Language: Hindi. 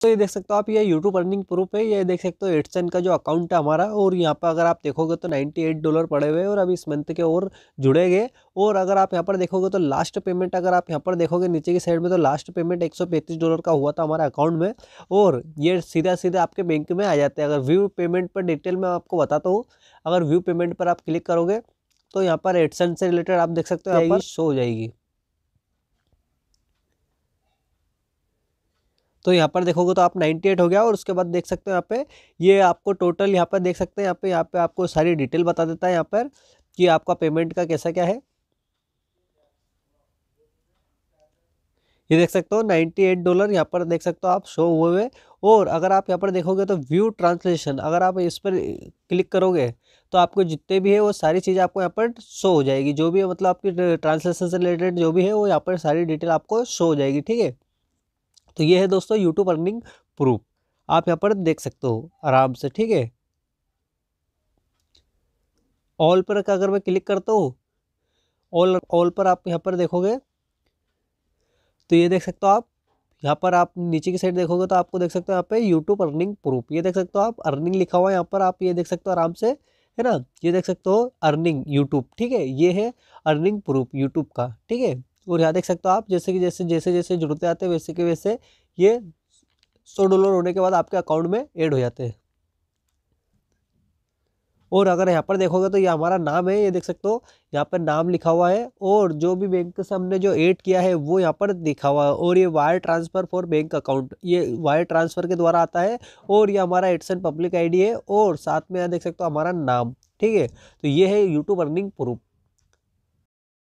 तो ये देख सकते हो आप ये यूट्यूब अर्निंग प्रूफ है ये देख सकते हो एडसन का जो अकाउंट है हमारा और यहाँ पर अगर आप देखोगे तो 98 डॉलर पड़े हुए और अभी इस मंथ के और जुड़े गए और अगर आप यहाँ पर देखोगे तो लास्ट पेमेंट अगर आप यहाँ पर देखोगे नीचे की साइड में तो लास्ट पेमेंट एक डॉलर का हुआ था हमारे अकाउंट में और ये सीधा सीधा आपके बैंक में आ जाते हैं अगर व्यू पेमेंट पर डिटेल में आपको बताता हूँ अगर व्यू पेमेंट पर आप क्लिक करोगे तो यहाँ पर एडसन से रिलेटेड आप देख सकते हो यहाँ पर शो हो जाएगी तो यहाँ पर देखोगे तो आप 98 हो गया और उसके बाद देख सकते हो यहाँ पे ये आपको टोटल यहाँ पर देख सकते हैं यहाँ पे यहाँ पे आपको सारी डिटेल बता देता है यहाँ पर कि आपका पेमेंट का कैसा क्या है ये देख सकते हो 98 डॉलर यहाँ पर देख सकते हो आप शो हुए हुए और अगर आप यहाँ पर देखोगे तो व्यू ट्रांसलेशन अगर आप इस पर क्लिक करोगे तो आपको जितने भी है वो सारी चीज़ें आपको यहाँ पर शो हो जाएगी जो भी है मतलब आपकी ट्रांसलेशन से रिलेटेड जो भी है वो यहाँ पर सारी डिटेल आपको शो हो जाएगी ठीक है तो ये है दोस्तों यूट्यूब अर्निंग प्रूफ आप यहाँ पर देख सकते हो आराम से ठीक है ऑल पर अगर मैं क्लिक करता हूँ ऑल ऑल पर आप यहाँ पर देखोगे तो ये देख सकते हो आप यहाँ पर आप नीचे की साइड देखोगे तो आपको देख सकते हो यहाँ पे यूट्यूब अर्निंग प्रूफ ये देख सकते हो आप अर्निंग लिखा हुआ है यहाँ पर आप ये देख सकते हो आराम से है ना ये देख सकते हो अर्निंग यूट्यूब ठीक है ये है अर्निंग प्रूफ यूट्यूब का ठीक है और यहाँ देख सकते हो आप जैसे कि जैसे जैसे जैसे जुड़ते आते हैं वैसे के वैसे ये सौ डॉलर होने के बाद आपके अकाउंट में ऐड हो जाते हैं और अगर यहाँ पर देखोगे तो ये हमारा नाम है ये देख सकते हो यहाँ पर नाम लिखा हुआ है और जो भी बैंक से हमने जो ऐड किया है वो यहाँ पर लिखा हुआ है और ये wire transfer for bank account ये वायर ट्रांसफ़र के द्वारा आता है और ये हमारा एडसन पब्लिक आई है और साथ में यहाँ देख सकते हो हमारा नाम ठीक है तो ये है यूट्यूब अर्निंग प्रूफ